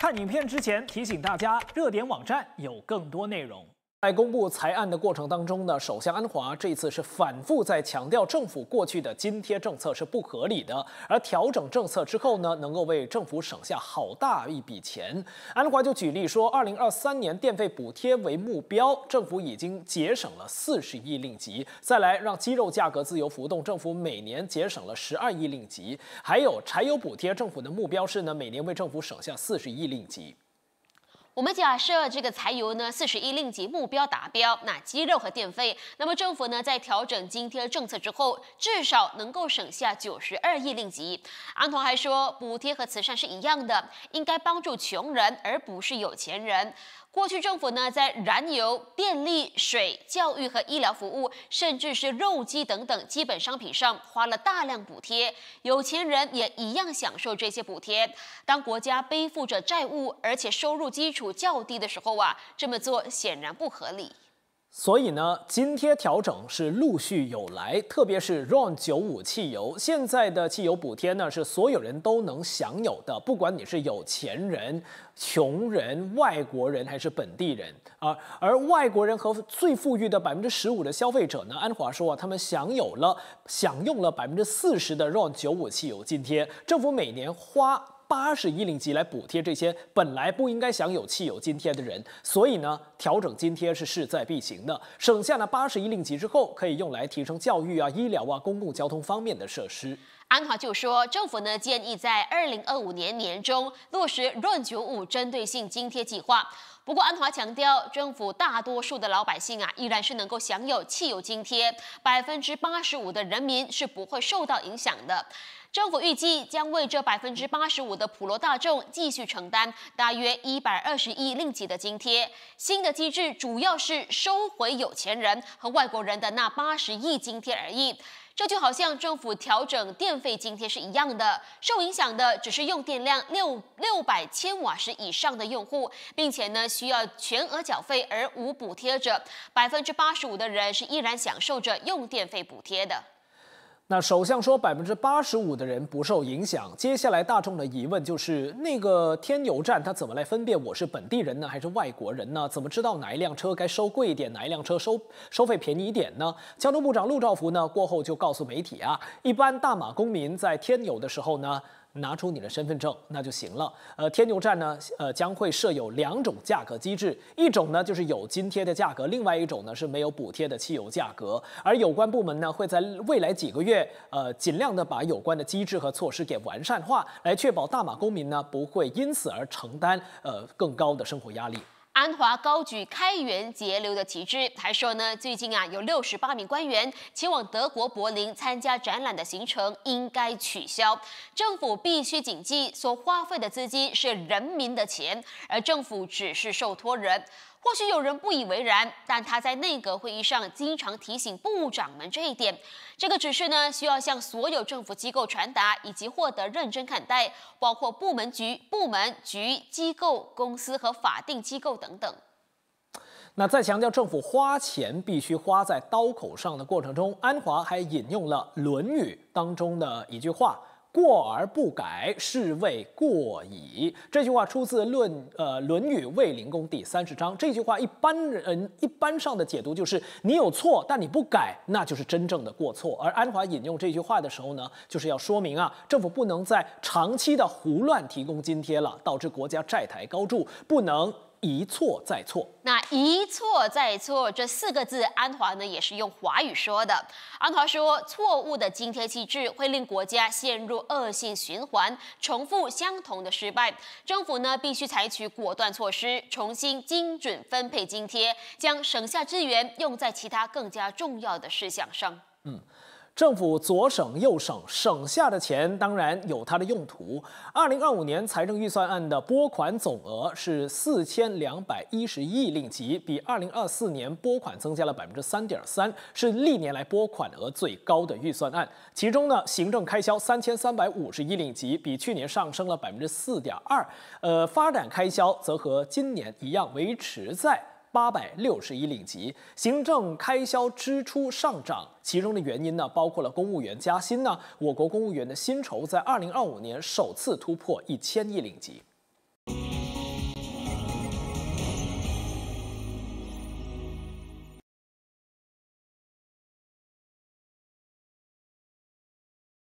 看影片之前，提醒大家，热点网站有更多内容。在公布裁案的过程当中呢，首相安华这次是反复在强调，政府过去的津贴政策是不合理的，而调整政策之后呢，能够为政府省下好大一笔钱。安华就举例说，二零二三年电费补贴为目标，政府已经节省了四十亿令吉；再来让鸡肉价格自由浮动，政府每年节省了十二亿令吉；还有柴油补贴，政府的目标是呢，每年为政府省下四十亿令吉。我们假设这个柴油呢，四十一令吉目标达标，那鸡肉和电费，那么政府呢，在调整津贴政策之后，至少能够省下九十二亿令吉。安童还说，补贴和慈善是一样的，应该帮助穷人，而不是有钱人。过去政府呢，在燃油、电力、水、教育和医疗服务，甚至是肉鸡等等基本商品上，花了大量补贴。有钱人也一样享受这些补贴。当国家背负着债务，而且收入基础较低的时候啊，这么做显然不合理。所以呢，津贴调整是陆续有来，特别是 RON 95汽油。现在的汽油补贴呢，是所有人都能享有的，不管你是有钱人、穷人、外国人还是本地人啊。而外国人和最富裕的百分之十五的消费者呢，安华说啊，他们享有了、享用了百分之四十的 RON 95汽油津贴。政府每年花。八十亿令吉来补贴这些本来不应该享有汽油津贴的人，所以呢，调整津贴是势在必行的。省下那八十亿令吉之后，可以用来提升教育啊、医疗啊、公共交通方面的设施。安华就说，政府呢建议在二零二五年年中落实润九五针对性津贴计划。不过，安华强调，政府大多数的老百姓啊，依然是能够享有汽油津贴，百分之八十五的人民是不会受到影响的。政府预计将为这百分之八十五的普罗大众继续承担大约一百二十亿令吉的津贴。新的机制主要是收回有钱人和外国人的那八十亿津贴而已。这就好像政府调整电费津贴是一样的，受影响的只是用电量六六百千瓦时以上的用户，并且呢需要全额缴费而无补贴者，百分之八十五的人是依然享受着用电费补贴的。那首相说百分之八十五的人不受影响。接下来大众的疑问就是，那个天牛站他怎么来分辨我是本地人呢，还是外国人呢？怎么知道哪一辆车该收贵一点，哪一辆车收收费便宜一点呢？交通部长陆兆福呢过后就告诉媒体啊，一般大马公民在天牛的时候呢。拿出你的身份证，那就行了。呃，天牛站呢，呃，将会设有两种价格机制，一种呢就是有津贴的价格，另外一种呢是没有补贴的汽油价格。而有关部门呢会在未来几个月，呃，尽量的把有关的机制和措施给完善化，来确保大马公民呢不会因此而承担呃更高的生活压力。安华高举开源节流的旗帜，还说呢，最近啊有六十八名官员前往德国柏林参加展览的行程应该取消。政府必须谨记，所花费的资金是人民的钱，而政府只是受托人。或许有人不以为然，但他在内阁会议上经常提醒部长们这一点。这个指示呢，需要向所有政府机构传达，以及获得认真看待，包括部门局、部门局、机构、公司和法定机构等等。那在强调政府花钱必须花在刀口上的过程中，安华还引用了《论语》当中的一句话。过而不改，是谓过矣。这句话出自《论》呃《论语卫灵公》第三十章。这句话一般人一般上的解读就是你有错，但你不改，那就是真正的过错。而安华引用这句话的时候呢，就是要说明啊，政府不能再长期的胡乱提供津贴了，导致国家债台高筑，不能。一错再错，那一错再错这四个字，安华呢也是用华语说的。安华说，错误的津贴机制会令国家陷入恶性循环，重复相同的失败。政府呢必须采取果断措施，重新精准分配津贴，将省下资源用在其他更加重要的事项上。嗯。政府左省右省省下的钱当然有它的用途。二零二五年财政预算案的拨款总额是四千两百一十亿令吉，比二零二四年拨款增加了百分之三点三，是历年来拨款额最高的预算案。其中呢，行政开销三千三百五十亿令吉，比去年上升了百分之四点二。呃，发展开销则和今年一样维持在。八百六十亿领级行政开销支出上涨，其中的原因呢，包括了公务员加薪呢。我国公务员的薪酬在二零二五年首次突破一千亿领级。